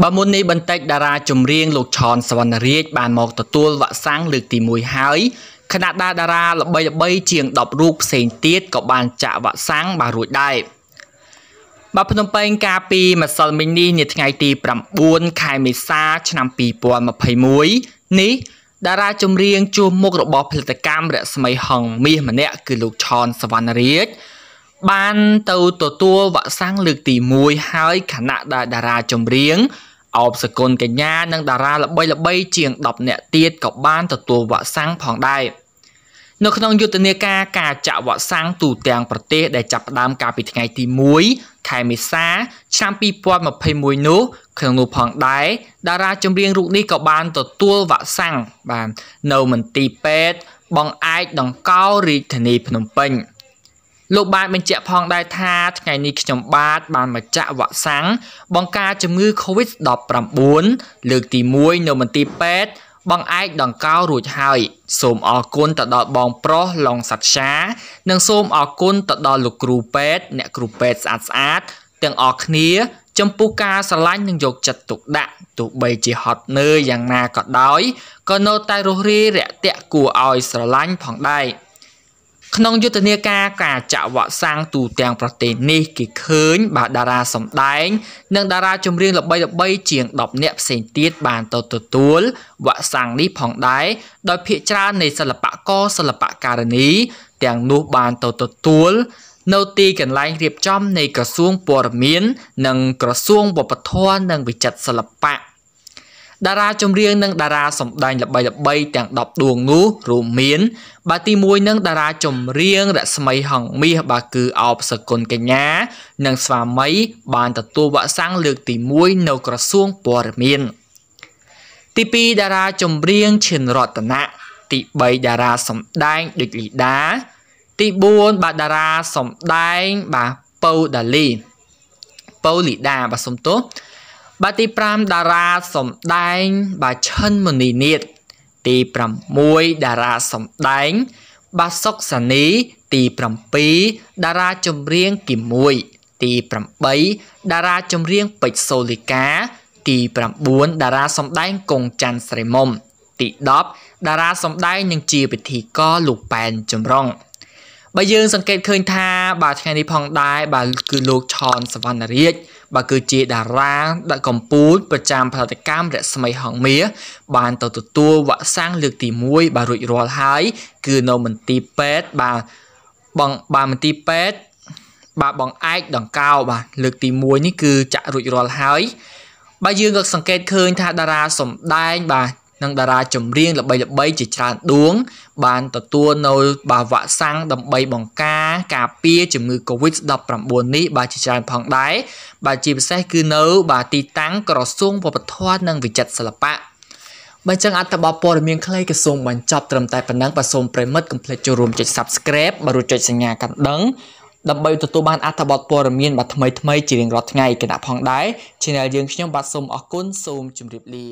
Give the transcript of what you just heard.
បើមុននេះបន្តិចតារាចម្រៀងលោកឈនសវណ្ណរាជបានមកទទួលវ៉ាក់សាំងលើកទី1ហើយខណៈដែលតារាល្បីៗជាង10រូបផ្សេងទៀតក៏បានចាក់វ៉ាក់សាំងបានរួចដែរបាទភ្នំពេញកាលពីម្សិលមិញនេះនាថ្ងៃទី9ខែមេសា ឆ្នាំ2021នេះតារាចម្រៀងជួមមុខរបស់ផលិតកម្មរស្មីហង មាសម្នាក់គឺលោកឈនសវណ្ណរាជបានទៅទទួលវ៉ាក់សាំងលើកទី1ហើយខណៈដែលតារាចម្រៀងអបសគុណកញ្ញានិង តារាល្បីល្បីជាង10នាក់ទៀតក៏បានទទួលវ៉ាក់សាំងផងដែរនៅក្នុងយុទ្ធនាការការចាក់វ៉ាក់សាំងទូទាំងប្រទេស ដែលចាប់ផ្ដើមកាលពីថ្ងៃទី1ខែមេសាឆ្នាំ2021នោះក្នុងនោះផងដែរតារាចម្រៀង រូបនេះក៏បាន ទទួលវ៉ាក់សាំងបាទនៅមន្ទីរពេទ្យបងឯកដង្កោរាជធានីភ្នំពេញ។លោកបានបញ្ជាក់ផងដែរថាថ្ងៃនេះខ្ញុំបាទបានមកចាក់វ៉ាក់សាំងបង្ការជំងឺ Covid-19 លើកទី1នៅមន្ទីរពេទ្យបងឯកដង្កោរួចហើយសូមអរគុណទៅដល់បងប្រុសឡុងសាត់ឆានិងសូមអរគុណទៅដល់លោកគ្រូពេទ្យអ្នកគ្រូពេទ្យស្អាតស្អាតទាំងអស់គ្នា ចំពោះការស្រឡាញ់និងយកចិត្តទុកដាក់ទោះបីជាហត់នឿយយ៉ាងណាក៏ដោយក៏នៅតែរស់រាយរាក់ទាក់គួរឲ្យស្រឡាញ់ផងដែរ។ក្នុងយុទ្ធនាការការចាក់វ៉ាក់សាំងទូទាំងប្រទេសនេះគេឃើញបាទតារាសម្ដែងនិងតារាចម្រៀងល្បីៗជាង10នាក់ផ្សេងទៀតបានទៅទទួលវ៉ាក់សាំងនេះផងដែរដោយភាគច្រើននៃសិល្បករសិល្បករនីទាំងនោះបានទៅទទួល នៅទីកន្លែងរៀបចំនៃក្រសួងព័ត៌មាន និងក្រសួងវប្បធម៌និងវិចិត្រសិល្បៈតារាចម្រៀងនិង តារាសម្ដែងល្បីៗទាំង10ដួងនោះរួមមាន បាទទី1នឹងតារាចម្រៀងរស្មីហង្សមាសបាទគឺអោបសកុនកញ្ញា និងស្វាមីបានទទួលវ៉ាក់សាំងលើកទី1នៅក្រសួងព័ត៌មាន ទី2តារាចម្រៀងឈិនរតនៈទី3តារាសម្ដែងដូចលីដា ទី4បាទតារាសម្ដែងបាទប៉ូដាលីប៉ូលីដាបាទសុំទោសបាទទី5តារាសម្ដែង បាទឈិនមនីនាតទី6តារាសម្ដែង បាទសុកសានី ទី7តារាចម្រៀងគី1ទី8តារាចម្រៀងពេជ្រសូលីកា ទី9តារាសម្ដែងកងច័ន្ទស្រីមុំទី10តារាសម្ដែងនឹងជាពិធីករលោកប៉ែនចម្រុងបើយើងសង្កេតឃើញថាបាទថ្ងៃនេះផងដែរបាទគឺលោកឆនសវណ្ណរាជបាទគឺជាតារាដកកម្ពុជាប្រចាំ ផលិតកម្មរស្មីហងមៀបានទៅទទួលវ៉ាក់សាំងលើកទី1បាទរួចរាល់ហើយគឺនៅមន្ទីរពេទ្យបាទបងបាទមន្ទីរពេទ្យបាទបងឯកដង្កោ បាទលើកទី1នេះគឺចាក់រួចរាល់ហើយបាទយើងក៏សង្កេតឃើញថាតារាសម្ដែងបាទនិងតារាចម្រៀងល្បីៗជាច្រើនដួងបាន ទទួលនៅបាវ៉ាក់សាំងដើម្បីបង្ការ ការពារជំងឺ Covid-19 នេះបាទជាច្រើនផងដែរបាទជាពិសេសគឺនៅបាទទីតាំងក្រសួងវប្បធម៌និងវិចិត្រសិល្បៈបើចឹងអត្ថបទព័ត៌មានខ្លីក៏សូមបញ្ចប់ត្រឹមតែប៉ុណ្ណឹងបាទសូមប្រិមិត្តកុំភ្លេចចូលរួមចុច Subscribe បាទរួចចុចសញ្ញាកណ្ដឹងដើម្បីទទួលបានអត្ថបទព័ត៌មានបាទថ្មីៗជារៀងរាល់ថ្ងៃគណៈផងដែរ Channel យើងខ្ញុំបាទសូមអរគុណសូមជម្រាបលា